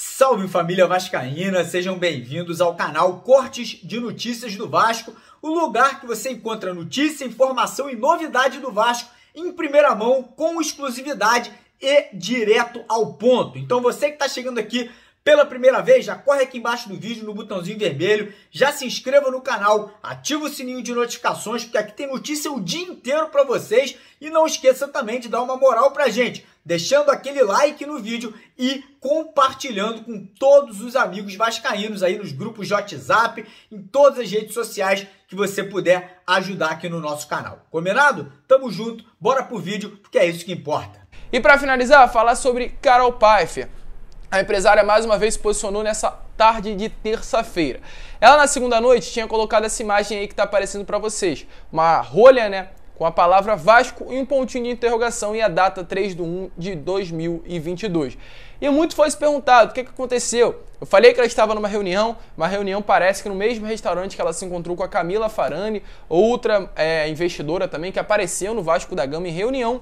Salve família Vascaína, sejam bem-vindos ao canal Cortes de Notícias do Vasco, o lugar que você encontra notícia, informação e novidade do Vasco em primeira mão, com exclusividade e direto ao ponto. Então você que está chegando aqui pela primeira vez, já corre aqui embaixo do vídeo no botãozinho vermelho, já se inscreva no canal, ativa o sininho de notificações, porque aqui tem notícia o dia inteiro para vocês e não esqueça também de dar uma moral para gente deixando aquele like no vídeo e compartilhando com todos os amigos vascaínos aí nos grupos de WhatsApp, em todas as redes sociais que você puder ajudar aqui no nosso canal. Combinado? Tamo junto, bora pro vídeo, porque é isso que importa. E para finalizar, falar sobre Carol Pfeiffer. A empresária mais uma vez se posicionou nessa tarde de terça-feira. Ela na segunda noite tinha colocado essa imagem aí que está aparecendo para vocês, uma rolha, né, com a palavra Vasco e um pontinho de interrogação e a data 3 de 1 de 2022. E muito foi se perguntado o que, que aconteceu. Eu falei que ela estava numa reunião, uma reunião parece que no mesmo restaurante que ela se encontrou com a Camila Farani, outra é, investidora também que apareceu no Vasco da Gama em reunião,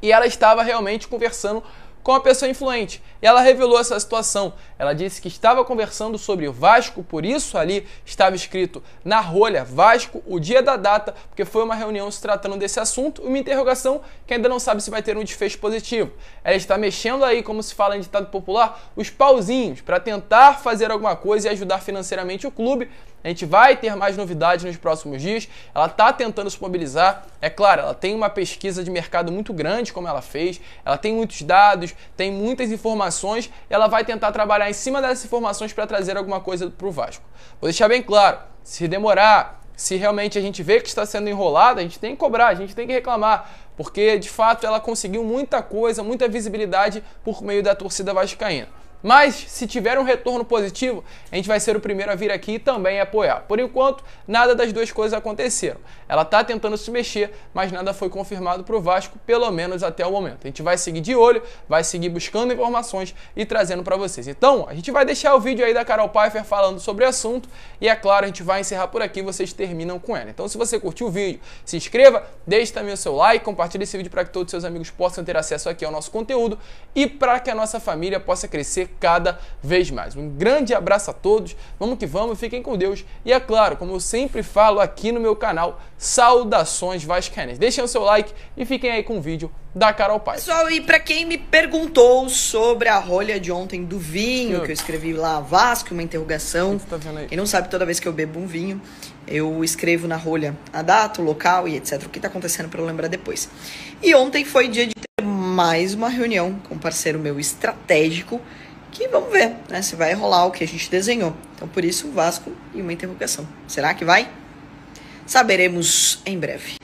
e ela estava realmente conversando com uma pessoa influente. E ela revelou essa situação. Ela disse que estava conversando sobre o Vasco, por isso ali estava escrito na rolha Vasco, o dia da data, porque foi uma reunião se tratando desse assunto, uma interrogação que ainda não sabe se vai ter um desfecho positivo. Ela está mexendo aí, como se fala em ditado popular, os pauzinhos para tentar fazer alguma coisa e ajudar financeiramente o clube. A gente vai ter mais novidades nos próximos dias. Ela está tentando se mobilizar. É claro, ela tem uma pesquisa de mercado muito grande, como ela fez. Ela tem muitos dados, tem muitas informações, ela vai tentar trabalhar em cima dessas informações para trazer alguma coisa para o Vasco. Vou deixar bem claro, se demorar, se realmente a gente vê que está sendo enrolado, a gente tem que cobrar, a gente tem que reclamar, porque de fato ela conseguiu muita coisa, muita visibilidade por meio da torcida vascaína. Mas se tiver um retorno positivo, a gente vai ser o primeiro a vir aqui e também apoiar. Por enquanto, nada das duas coisas aconteceram. Ela está tentando se mexer, mas nada foi confirmado para o Vasco, pelo menos até o momento. A gente vai seguir de olho, vai seguir buscando informações e trazendo para vocês. Então, a gente vai deixar o vídeo aí da Carol Pfeiffer falando sobre o assunto e, é claro, a gente vai encerrar por aqui vocês terminam com ela. Então, se você curtiu o vídeo, se inscreva, deixe também o seu like, compartilhe esse vídeo para que todos os seus amigos possam ter acesso aqui ao nosso conteúdo e para que a nossa família possa crescer cada vez mais. Um grande abraço a todos, vamos que vamos, fiquem com Deus. E é claro, como eu sempre falo aqui no meu canal, saudações vascaínas. Deixem o seu like e fiquem aí com o vídeo da Carol Paz. Pessoal, e para quem me perguntou sobre a rolha de ontem do vinho, que eu escrevi lá, Vasco, uma interrogação. Tá quem não sabe, toda vez que eu bebo um vinho, eu escrevo na rolha a data, o local e etc. O que tá acontecendo para eu lembrar depois. E ontem foi dia de ter mais uma reunião com um parceiro meu estratégico que vamos ver né, se vai rolar o que a gente desenhou. Então, por isso, Vasco e uma interrogação. Será que vai? Saberemos em breve.